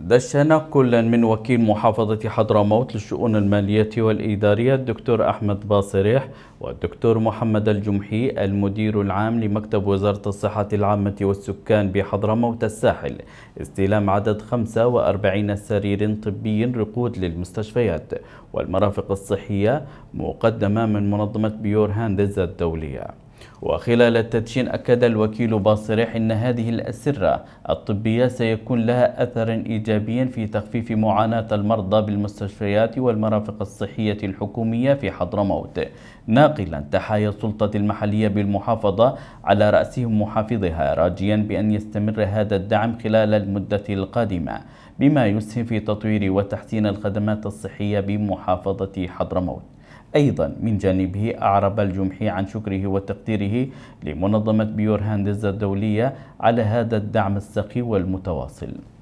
دشنا كل من وكيل محافظة حضرموت للشؤون المالية والإدارية الدكتور أحمد باصريح والدكتور محمد الجمحي المدير العام لمكتب وزارة الصحة العامة والسكان بحضرموت الساحل استلام عدد 45 سرير طبي رقود للمستشفيات والمرافق الصحية مقدمة من منظمة بيور هاندز الدولية وخلال التدشين أكد الوكيل باصريح أن هذه الأسرة الطبية سيكون لها أثر إيجابي في تخفيف معاناة المرضى بالمستشفيات والمرافق الصحية الحكومية في حضرموت ناقلا تحايا السلطة المحلية بالمحافظة على رأسهم محافظها راجيا بأن يستمر هذا الدعم خلال المدة القادمة بما يسهم في تطوير وتحسين الخدمات الصحية بمحافظة حضرموت أيضا من جانبه أعرب الجمحي عن شكره وتقديره لمنظمة بيور هاندز الدولية على هذا الدعم السخي والمتواصل